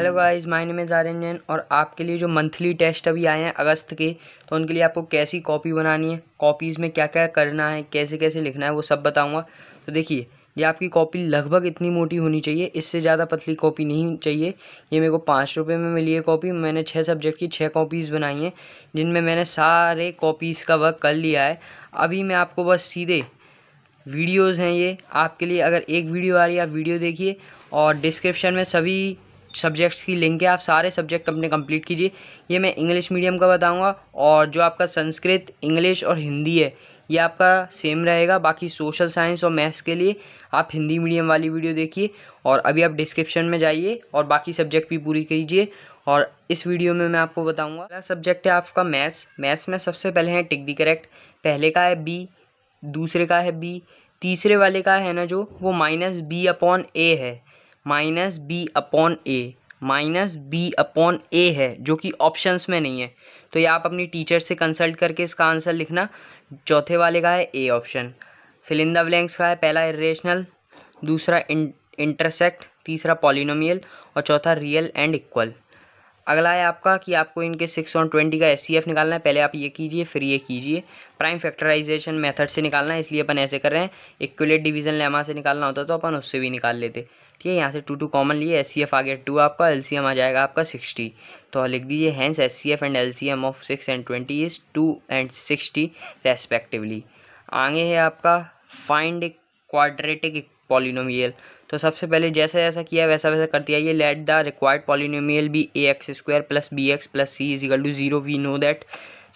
hello guys my name is Aranjan और आपके लिए जो मंथली टेस्ट अभी आए हैं अगस्त के तो उनके लिए आपको कैसी कॉपी बनानी है कॉपीज़ में क्या क्या करना है कैसे कैसे लिखना है वो सब बताऊंगा तो देखिए ये आपकी कॉपी लगभग इतनी मोटी होनी चाहिए इससे ज़्यादा पतली कॉपी नहीं चाहिए ये मेरे को पाँच रुपये में मिली है कॉपी मैंने छः सब्जेक्ट की छः कॉपीज़ बनाई हैं जिनमें मैंने सारे कॉपीज़ का वर्क कर लिया है अभी मैं आपको बस सीधे वीडियोज़ हैं ये आपके लिए अगर एक वीडियो आ रही है आप वीडियो देखिए और डिस्क्रिप्शन में सभी सब्जेक्ट्स की लिंक है आप सारे सब्जेक्ट अपने कंप्लीट कीजिए ये मैं इंग्लिश मीडियम का बताऊंगा और जो आपका संस्कृत इंग्लिश और हिंदी है ये आपका सेम रहेगा बाकी सोशल साइंस और मैथ्स के लिए आप हिंदी मीडियम वाली वीडियो देखिए और अभी आप डिस्क्रिप्शन में जाइए और बाकी सब्जेक्ट भी पूरी कीजिए और इस वीडियो में मैं आपको बताऊँगा पहला सब्जेक्ट है आपका मैथ्स मैथ्स में सबसे पहले है टिक दी करेक्ट पहले का है बी दूसरे का है बी तीसरे वाले का है ना जो वो माइनस बी अपॉन ए है minus B upon A minus B upon A है जो कि ऑप्शंस में नहीं है तो ये आप अपनी टीचर से कंसल्ट करके इसका आंसर लिखना चौथे वाले का है ए ऑप्शन फिलिंदा ब्लैंक्स का है पहला इेशनल दूसरा इंटरसेक्ट तीसरा पॉलिनोमियल और चौथा रियल एंड इक्वल अगला है आपका कि आपको इनके सिक्स वन ट्वेंटी का एस निकालना है पहले आप ये कीजिए फिर ये कीजिए प्राइम फैक्टराइजेशन मेथड से निकालना है इसलिए अपन ऐसे कर रहे हैं इक्वलेट डिवीजन लेमा से निकालना होता तो अपन उससे भी निकाल लेते ठीक है यहाँ से टू टू कॉमन लिए एस सी एफ आ गया टू आपका एल सी एम आ जाएगा आपका सिक्सटी तो लिख दीजिए hence H C F and L C M of six and twenty is two and sixty respectively आगे है आपका फाइंड ए क्वाड्रेटिक पॉलिनोमियल तो सबसे पहले जैसा जैसा किया वैसा वैसा कर दिया ये let the required polynomial be A X square plus B X plus C is equal to zero we know that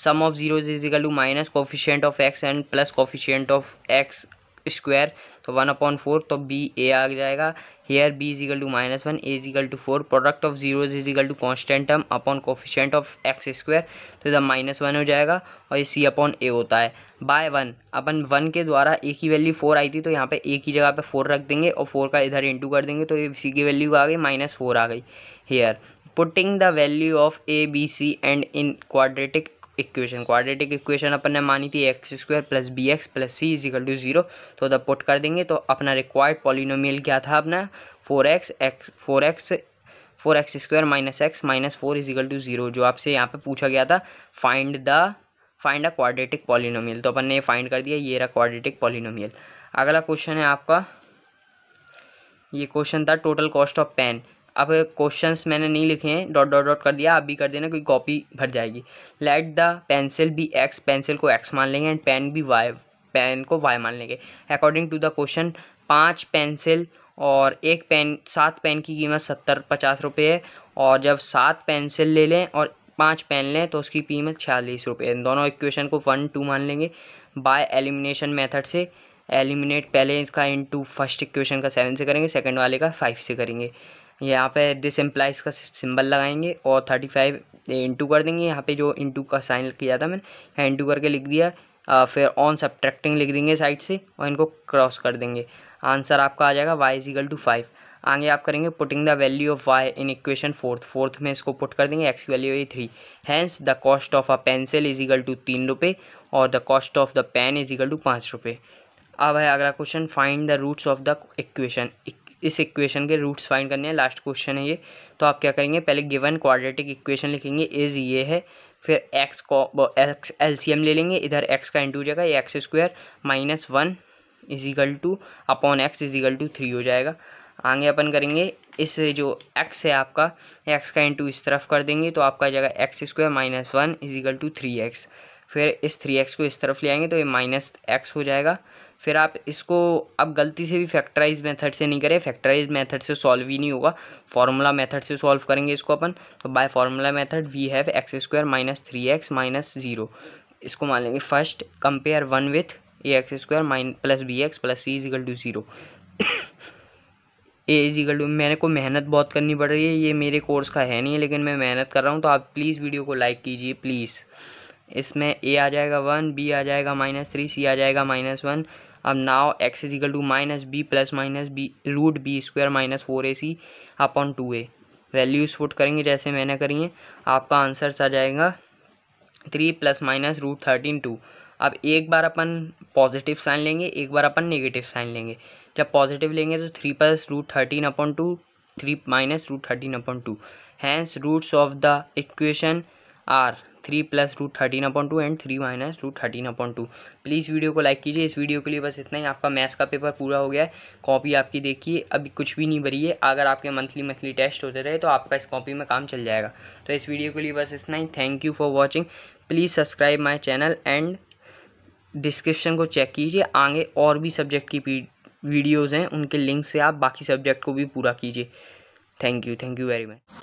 sum of zero is equal to minus coefficient of X and plus coefficient of X square तो one upon four तो B A आ जाएगा here B is equal to minus one A equal to four product of zero is equal to constant term upon coefficient of X square तो इधर minus one हो जाएगा और ये सी upon ए होता है बाय वन अपन वन के द्वारा ए की वैल्यू फोर आई थी तो यहाँ पे ए की जगह पे फोर रख देंगे और फोर का इधर इंटू कर देंगे तो ये सी की वैल्यू आ गई माइनस फोर आ गई here putting the value of A B C and in quadratic equation quadratic equation अपन ने मानी थी X square plus B X plus C equal to zero तो उधर पुट कर देंगे तो अपना रिक्वायर्ड पॉलिनोमियल क्या था अपना four X X four X four X square minus X minus four is equal to zero जो आपसे यहाँ पे पूछा गया था find the find a quadratic polynomial तो अपन ने फाइंड कर दिया ये रहा क्वाड्रेटिक पॉलिनोमियल अगला क्वेश्चन है आपका ये क्वेश्चन था टोटल कॉस्ट ऑफ पेन अब क्वेश्चंस मैंने नहीं लिखे हैं डॉट डॉट डॉट कर दिया आप भी कर देना कोई कॉपी भर जाएगी let the pencil be X pencil को एक्स मान लेंगे एंड पेन भी वाई पेन को वाई मान लेंगे अकॉर्डिंग टू द क्वेश्चन पाँच पेंसिल और एक पेन सात पेन की कीमत सत्तर पचास रुपये है और जब सात पेंसिल ले लें और पाँच पेन लें तो उसकी कीमत छियालीस रुपये दोनों इक्वेशन को वन टू मान लेंगे बाय एलिमिनेशन मेथड से एलिमिनेट पहले इसका इनटू फर्स्ट इक्वेशन का सेवन से करेंगे सेकंड वाले का फाइव से करेंगे यहाँ पे दिस एम्प्लाइज का सिंबल लगाएंगे और थर्टी फाइव इंटू कर देंगे यहाँ पे जो इंटू का साइन किया था मैंने यहाँ इंटू करके लिख दिया आ, फिर ऑन सब्ट्रैक्टिंग लिख देंगे साइड से और इनको क्रॉस कर देंगे आंसर आपका आ जाएगा वाई इजिकल टू फाइव आगे आप करेंगे putting the value of Y in equation fourth fourth में इसको पुट कर देंगे एक्स की वैल्यू है three hence the cost of a pencil equal to तीन रुपये और the cost of the pen equal to पाँच रुपये अब है अगला question find the roots of the equation इस इक्वेशन के रूट्स फाइंड करने हैं लास्ट क्वेश्चन है ये तो आप क्या करेंगे पहले गिवन क्वाड्रेटिक इक्वेशन लिखेंगे इज़ ये है फिर एक्स को एक्स एल ले लेंगे इधर एक्स का इंटू हो जाएगा ये X square minus one equal to upon X equal to three हो जाएगा आगे अपन करेंगे इस जो एक्स है आपका एक्स का इंटू इस तरफ कर देंगे तो आपका जगह X square minus one equal to three X फिर इस थ्री एक्स को इस तरफ ले आएंगे तो ये माइनस एक्स हो जाएगा फिर आप इसको अब गलती से भी फैक्टराइज मेथड से नहीं करें फैक्टराइज मेथड से सॉल्व ही नहीं होगा फार्मूला मेथड से सॉल्व करेंगे इसको अपन तो by formula method we have X square minus three X minus zero इसको मान लेंगे first compare one with A X square minus plus B X plus C equal to zero A equal to मेरे को मेहनत बहुत करनी पड़ रही है ये मेरे कोर्स का है नहीं लेकिन मैं मेहनत कर रहा हूँ तो आप प्लीज़ वीडियो को लाइक कीजिए प्लीज़ इसमें ए आ जाएगा वन बी आ जाएगा माइनस थ्री सी आ जाएगा माइनस वन अब now X equal to minus B plus minus B root B square minus four A C upon two A values put करेंगे जैसे मैंने करी है आपका आंसर आ जाएगा three plus minus root thirteen two अब एक बार अपन पॉजिटिव साइन लेंगे एक बार अपन नेगेटिव साइन लेंगे जब पॉजिटिव लेंगे तो three plus root thirteen upon two three minus root thirteen upon two hence roots of the equation are three plus root thirteen upon two and three minus root thirteen upon two please video को like कीजिए इस video के लिए बस इतना ही आपका maths का paper पूरा हो गया है कॉपी आपकी देखिए अभी कुछ भी नहीं भरी है अगर आपके मंथली मंथली टेस्ट होते रहे तो आपका इस कॉपी में काम चल जाएगा तो इस वीडियो के लिए बस इतना ही thank you for watching please subscribe my channel and description को चेक कीजिए आगे और भी सब्जेक्ट की वीडियोज़ हैं उनके लिंक से आप बाकी सब्जेक्ट को भी पूरा कीजिए thank you thank you very much